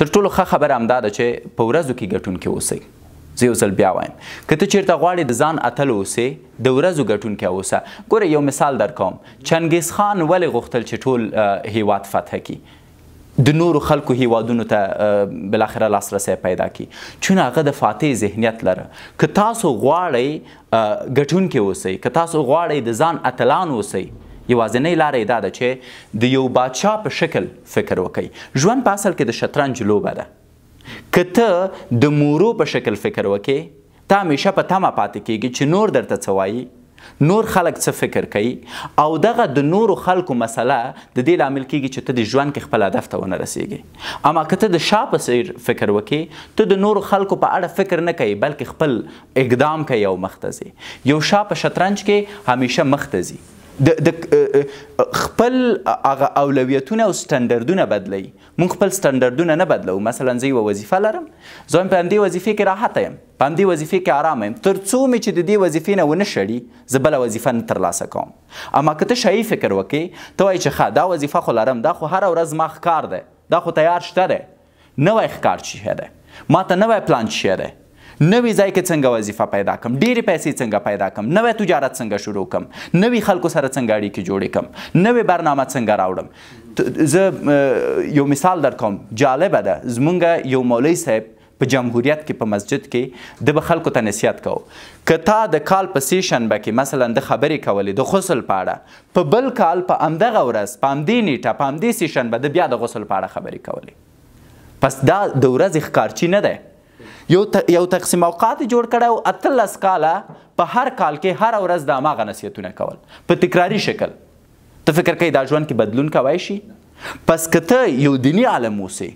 تر ټولو ښه خبره همدا ده چې په ورځو کې ګټونکي اوسئ زه یو ځل بیا وایم که ته چیرته غواړې د ځان اتل اوسې د ورځو ګټونکی اوسه ګوره یو مثال درکوم چنګیز خان ولې غوښتل چې ټول هیواد فتح کړي د نورو خلکو هیوادونو ته بالاخره لاسرسی پیدا کی چون هغه د فاتح ذهنیت لره که تاسو غواړئ ګټونکي اوسئ که تاسو غواړئ د ځان اتلان اوسئ یوازنۍ لارې دا ده چې د یو بادشاه په شکل فکر وکړي ژوند په اصل کې د شطرنج لوبه ده که ته د مورو په شکل فکر وکې ته همیشه په تمه پاتې کیږي چې نور درته څه وایي نور خلک څه فکر کوي او دغه د نورو خلکو مسله د دې لامل کیږي چې ته د ژوند کې خپل هدف ته ونه رسیږي اما که ته د شا په څیر فکر وکې ته د نورو خلکو په اړه فکر نه کوي بلکې خپل اقدام کوي او مخته ځي یو شا په شطرنج کې همیشه مخته ځي د خپل هغه اولویتونه او سټندردونه بدلی مونږ خپل سټندردونه نه بدلو مثلا زه یو وظیفه لرم زه هم په همدې وظیفې کې راحته یم په همدې وظیفې کې آرام یم تر څو مې چې د دې وظیفې نه ونه شړي زه بله وظیفه نه ترلاسه کوم اما که ته شایي فکر وکړې ته وایې چې ښه دا وظیفه خو لرم دا خو هره ورځ ما ښکار دی دا خو تیار شته دی نوی ښکار چی دی ما ته نوی پلان چی دی نوې ځای کې څنګه وظیفه پیدا کم ډېرې پیسې څنګه پیدا کم نوې تجارت څنګه شروع کم نوې خلکو سره څنګه اړیکې جوړې کم نوې برنامه څنګه راوړم زه یو مثال درکوم جالبه ده زمونږ یو مولوي صاحب په جمهوریت کې په مسجد کې د خلکو ته نصیحت کو که تا د کال په سیشن بکې مثلا د خبرې کولې د غسل پاړه په پا بل کال په همدغه ورځ په همدې نیټه په همدې سیشن به د بیا د غسل پاړه خبرې کولې پس دا د ورځې ښکارچی نه دی یو یو تقسیم اوقات جوړ کړو اتلس کاله په هر کال کې هر ورځ د ماغه نصیحتونه کول په تکراری شکل ته فکر کوي دا ژوند کې بدلون کوي شي پس کته یو دینی عالم موسی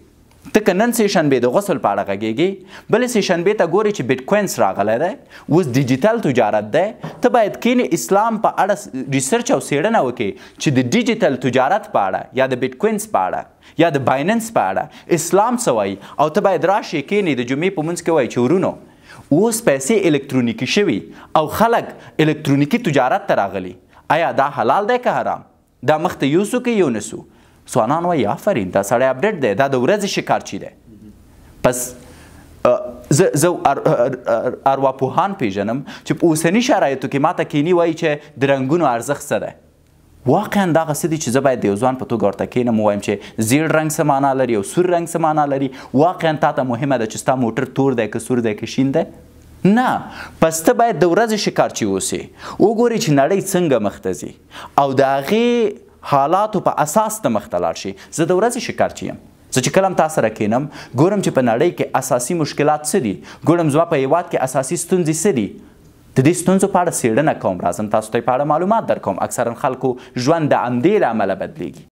ته کنن سه شنبه د غسل په اړه غږیږي بل سه شنبه ته ګوري چې بیت کوینز راغله ده اوس ډیجیټل تجارت ده ته باید کینې اسلام په اړه ریسرچ او څېړنه وکړې چې د ډیجیټل تجارت په اړه یا د بیټکوینز په اړه یا د بایننس په اړه اسلام څه وایي او ته باید راشې کینې د جمعې په منځ کې وایي چې ورونو اوس پیسې الکترونیکي شوي او خلک الکترونیکي تجارت ته راغلي آیا دا حلال دی که حرام دا مخته یوسو کې یو نسو ځوانان وایي آفرین دا سړی اپډیټ دی دا د ورځې شکارچی دی پس زه زه ارواپوهان پیژنم چې په اوسني شرایطو کې ماته کینی وایي چې د رنګونو ارزښت څه دی واقعا دغه څه دي چې زه باید د یو ځوان په توګه ورته کښېنم ووایم چې زیړ رنګ څه معنا لري او سور رنګ څه معنا لري واقعا تا ته مهمه ده چې ستا موټر تور دی که سور دی که شین دی نه پس ته باید د ورځې شکارچي اوسې وګورې چې نړۍ څنګه مخته ځي او د هغې حالاتو په اساس ته مخته لاړ شي زه د ورځې شکارچي یم زه چې کلم تاسو سره کینم ګورم چې په نړۍ کې اساسي مشکلات څه دي ګورم زما په هیواد کې اساسي ستونزې څه دي د دې ستونزو په اړه څېړنه کوم راځم تاسو ته یې په اړه معلومات درکوم اکثرا خلکو ژوند د همدې له امله بدلیږي